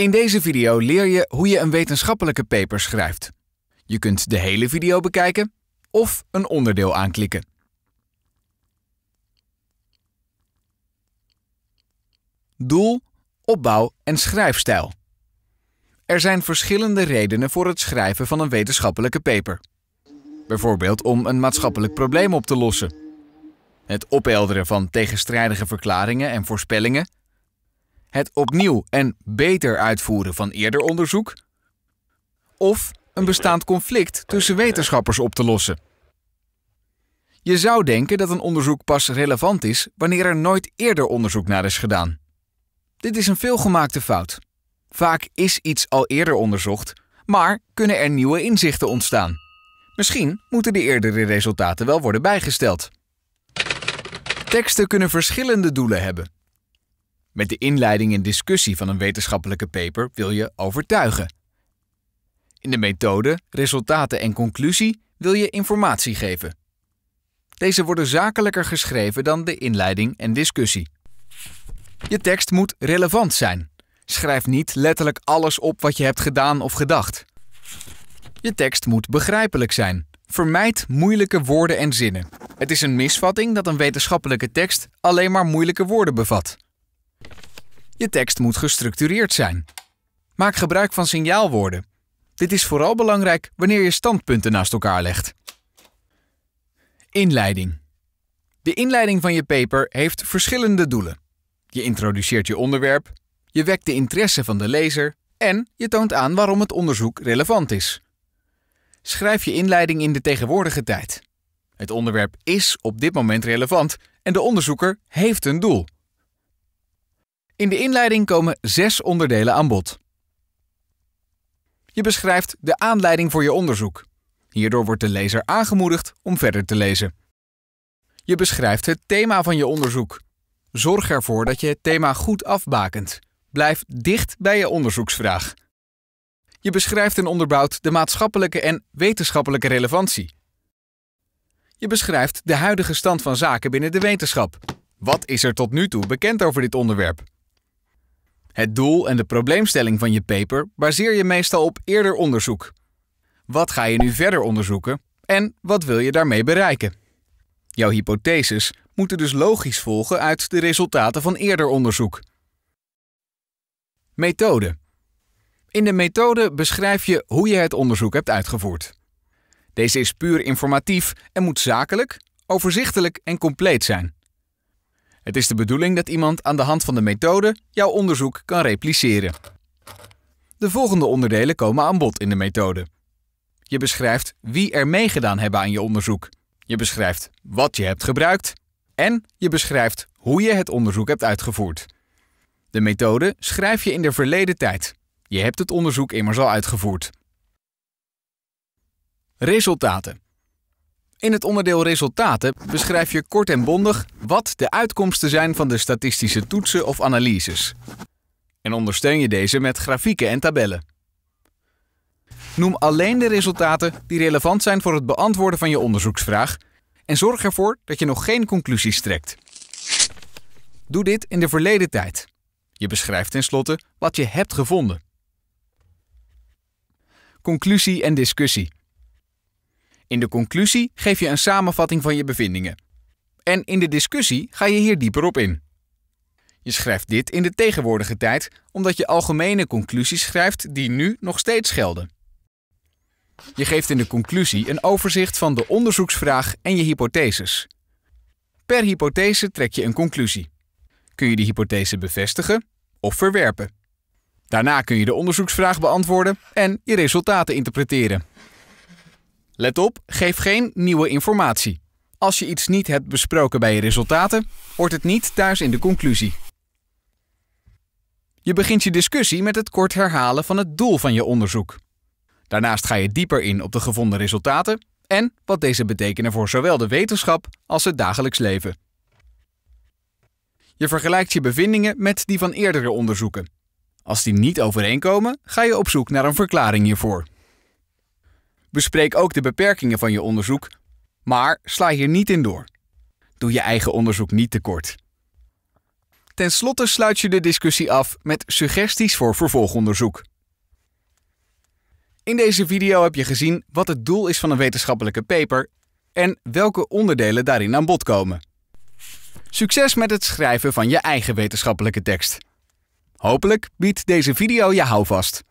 In deze video leer je hoe je een wetenschappelijke paper schrijft. Je kunt de hele video bekijken of een onderdeel aanklikken. Doel, opbouw en schrijfstijl. Er zijn verschillende redenen voor het schrijven van een wetenschappelijke paper. Bijvoorbeeld om een maatschappelijk probleem op te lossen. Het ophelderen van tegenstrijdige verklaringen en voorspellingen het opnieuw en beter uitvoeren van eerder onderzoek? Of een bestaand conflict tussen wetenschappers op te lossen? Je zou denken dat een onderzoek pas relevant is wanneer er nooit eerder onderzoek naar is gedaan. Dit is een veelgemaakte fout. Vaak is iets al eerder onderzocht, maar kunnen er nieuwe inzichten ontstaan. Misschien moeten de eerdere resultaten wel worden bijgesteld. Teksten kunnen verschillende doelen hebben. Met de inleiding en discussie van een wetenschappelijke paper wil je overtuigen. In de methode, resultaten en conclusie wil je informatie geven. Deze worden zakelijker geschreven dan de inleiding en discussie. Je tekst moet relevant zijn. Schrijf niet letterlijk alles op wat je hebt gedaan of gedacht. Je tekst moet begrijpelijk zijn. Vermijd moeilijke woorden en zinnen. Het is een misvatting dat een wetenschappelijke tekst alleen maar moeilijke woorden bevat. Je tekst moet gestructureerd zijn. Maak gebruik van signaalwoorden. Dit is vooral belangrijk wanneer je standpunten naast elkaar legt. Inleiding. De inleiding van je paper heeft verschillende doelen. Je introduceert je onderwerp, je wekt de interesse van de lezer en je toont aan waarom het onderzoek relevant is. Schrijf je inleiding in de tegenwoordige tijd. Het onderwerp is op dit moment relevant en de onderzoeker heeft een doel. In de inleiding komen zes onderdelen aan bod. Je beschrijft de aanleiding voor je onderzoek. Hierdoor wordt de lezer aangemoedigd om verder te lezen. Je beschrijft het thema van je onderzoek. Zorg ervoor dat je het thema goed afbakent. Blijf dicht bij je onderzoeksvraag. Je beschrijft en onderbouwt de maatschappelijke en wetenschappelijke relevantie. Je beschrijft de huidige stand van zaken binnen de wetenschap. Wat is er tot nu toe bekend over dit onderwerp? Het doel en de probleemstelling van je paper baseer je meestal op eerder onderzoek. Wat ga je nu verder onderzoeken en wat wil je daarmee bereiken? Jouw hypotheses moeten dus logisch volgen uit de resultaten van eerder onderzoek. Methode. In de methode beschrijf je hoe je het onderzoek hebt uitgevoerd. Deze is puur informatief en moet zakelijk, overzichtelijk en compleet zijn. Het is de bedoeling dat iemand aan de hand van de methode jouw onderzoek kan repliceren. De volgende onderdelen komen aan bod in de methode. Je beschrijft wie er meegedaan hebben aan je onderzoek. Je beschrijft wat je hebt gebruikt. En je beschrijft hoe je het onderzoek hebt uitgevoerd. De methode schrijf je in de verleden tijd. Je hebt het onderzoek immers al uitgevoerd. Resultaten in het onderdeel resultaten beschrijf je kort en bondig wat de uitkomsten zijn van de statistische toetsen of analyses. En ondersteun je deze met grafieken en tabellen. Noem alleen de resultaten die relevant zijn voor het beantwoorden van je onderzoeksvraag en zorg ervoor dat je nog geen conclusies trekt. Doe dit in de verleden tijd. Je beschrijft tenslotte wat je hebt gevonden. Conclusie en discussie. In de conclusie geef je een samenvatting van je bevindingen. En in de discussie ga je hier dieper op in. Je schrijft dit in de tegenwoordige tijd omdat je algemene conclusies schrijft die nu nog steeds gelden. Je geeft in de conclusie een overzicht van de onderzoeksvraag en je hypotheses. Per hypothese trek je een conclusie. Kun je de hypothese bevestigen of verwerpen. Daarna kun je de onderzoeksvraag beantwoorden en je resultaten interpreteren. Let op, geef geen nieuwe informatie. Als je iets niet hebt besproken bij je resultaten, hoort het niet thuis in de conclusie. Je begint je discussie met het kort herhalen van het doel van je onderzoek. Daarnaast ga je dieper in op de gevonden resultaten en wat deze betekenen voor zowel de wetenschap als het dagelijks leven. Je vergelijkt je bevindingen met die van eerdere onderzoeken. Als die niet overeenkomen, ga je op zoek naar een verklaring hiervoor. Bespreek ook de beperkingen van je onderzoek, maar sla hier niet in door. Doe je eigen onderzoek niet tekort. Ten slotte sluit je de discussie af met suggesties voor vervolgonderzoek. In deze video heb je gezien wat het doel is van een wetenschappelijke paper en welke onderdelen daarin aan bod komen. Succes met het schrijven van je eigen wetenschappelijke tekst. Hopelijk biedt deze video je houvast.